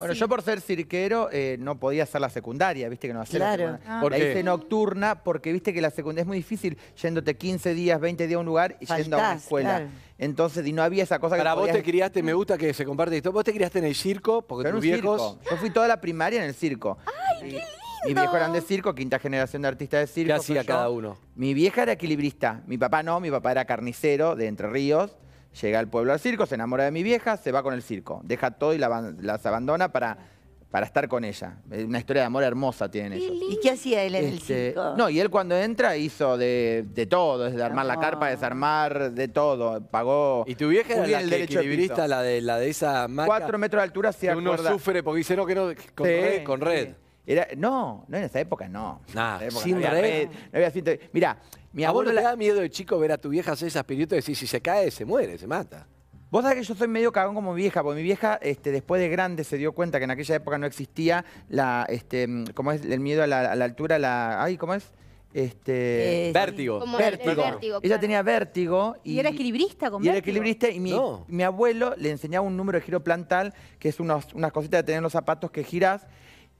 Bueno, yo por ser cirquero eh, no podía hacer la secundaria, viste que no hacía la secundaria. Ah, hice nocturna porque viste que la secundaria es muy difícil yéndote 15 días, 20 días a un lugar y yendo a una escuela. Entonces, y no había esa cosa que Para vos te criaste, me gusta que se comparte esto, vos te criaste en el circo porque tus viejos... Yo fui toda la primaria en el circo. ¡Ay, qué lindo! Mi viejo eran de circo, quinta generación de artistas de circo. ¿Qué hacía cada uno? Mi vieja era equilibrista, mi papá no, mi papá era carnicero de Entre Ríos. Llega al pueblo al circo, se enamora de mi vieja, se va con el circo. Deja todo y la, las abandona para, para estar con ella. Una historia de amor hermosa tienen ellos. ¿Y qué hacía él en el este, circo? No, y él cuando entra hizo de, todo, desde armar la carpa, ah. desarmar, de todo. Pagó. ¿Y tu vieja era la equilibrista, la de, la de esa marca? Cuatro metros de altura, se Uno sufre porque dice, no, que no, con red. Con red. Era, no, no en esa época no. nada sin no no había mi abuelo. Vos no te da miedo de chico ver a tu vieja hacer esas piruetas y decir, si se cae, se muere, se mata? Vos sabés que yo soy medio cagón como vieja, porque mi vieja este, después de grande se dio cuenta que en aquella época no existía la, este, ¿cómo es? El miedo a la, altura, la. Ay, ¿cómo es? Este, eh, vértigo. Vértigo. Ella tenía vértigo. Y, era equilibrista con Y era equilibrista y mi, abuelo le enseñaba un número de giro plantal, que es unos, unas cositas de tener los zapatos que giras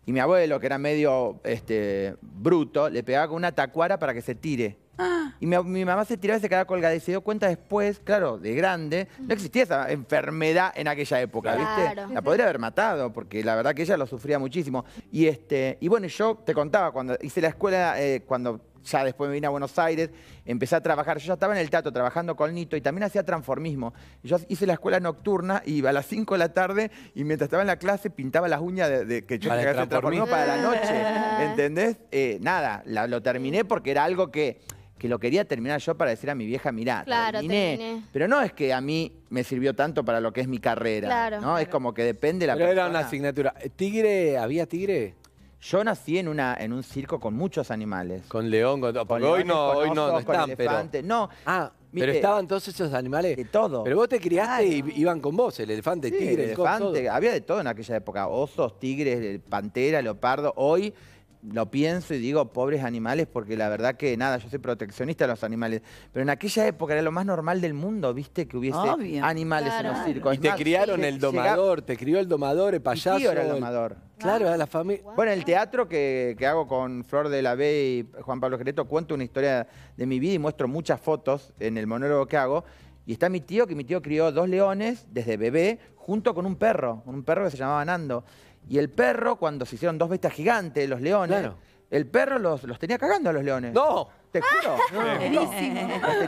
y mi abuelo, que era medio este, bruto, le pegaba con una tacuara para que se tire. Ah. Y mi, mamá se tiraba y se quedaba colgada. Y se dio cuenta después, claro, de grande, no existía esa enfermedad en aquella época, ¿viste? La podría haber matado, porque la verdad que ella lo sufría muchísimo. Y, este, y bueno, yo te contaba, cuando hice la escuela, eh, cuando ya después me vine a Buenos Aires, empecé a trabajar, yo ya estaba en el Tato trabajando con Nito y también hacía transformismo. Yo hice la escuela nocturna, iba a las 5 de la tarde y mientras estaba en la clase pintaba las uñas de, que yo tenía que transformismo para la noche, ¿entendés? Eh, nada, lo terminé porque era algo que que lo quería terminar yo para decir a mi vieja, mirá, terminé. Pero no es que a mí me sirvió tanto para lo que es mi carrera. ¿no? Es como que depende la Pero era una asignatura. ¿Tigre? ¿Había tigre? Yo nací en, una, en un circo con muchos animales. Con león, con, hoy, no, hoy no, no, están, con elefante. No, ah, pero estaban todos esos animales. De todo. Pero vos te criaste y iban con vos, el elefante, el tigre, el elefante. había de todo en aquella época, osos, tigres, pantera, leopardo. Hoy lo pienso y digo pobres animales porque la verdad que nada, yo soy proteccionista de los animales. Pero en aquella época era lo más normal del mundo, viste, que hubiese animales en los circos. Y este, te criaron el domador, te crió el domador, el payaso. era el domador. Claro, Claro, la familia. Bueno, el teatro que, que, hago con Flor de la B y Juan Pablo Gereto cuento una historia de mi vida y muestro muchas fotos en el monólogo que hago. Y está mi tío, que mi tío crió dos leones desde bebé, junto con un perro, un perro que se llamaba Nando. Y el perro, cuando se hicieron dos bestias gigantes, los leones, el perro los, los tenía cagando a los leones. ¡No! Te juro.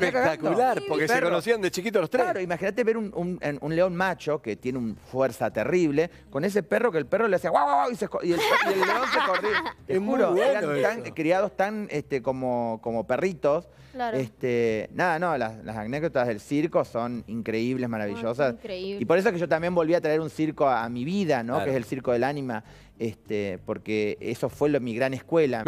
Espectacular, porque se conocían de chiquitos los tres. Claro, imagínate ver un, león macho que tiene una fuerza terrible con ese perro que el perro le hacía guau, guau, y, y, el, león se corría. Te juro, eran criados tan este, como, como perritos. Este, nada, no, las, anécdotas del circo son increíbles, maravillosas. Y por eso es que yo también volví a traer un circo a, mi vida, ¿no? Que es el circo del ánima, este, porque eso fue mi gran escuela.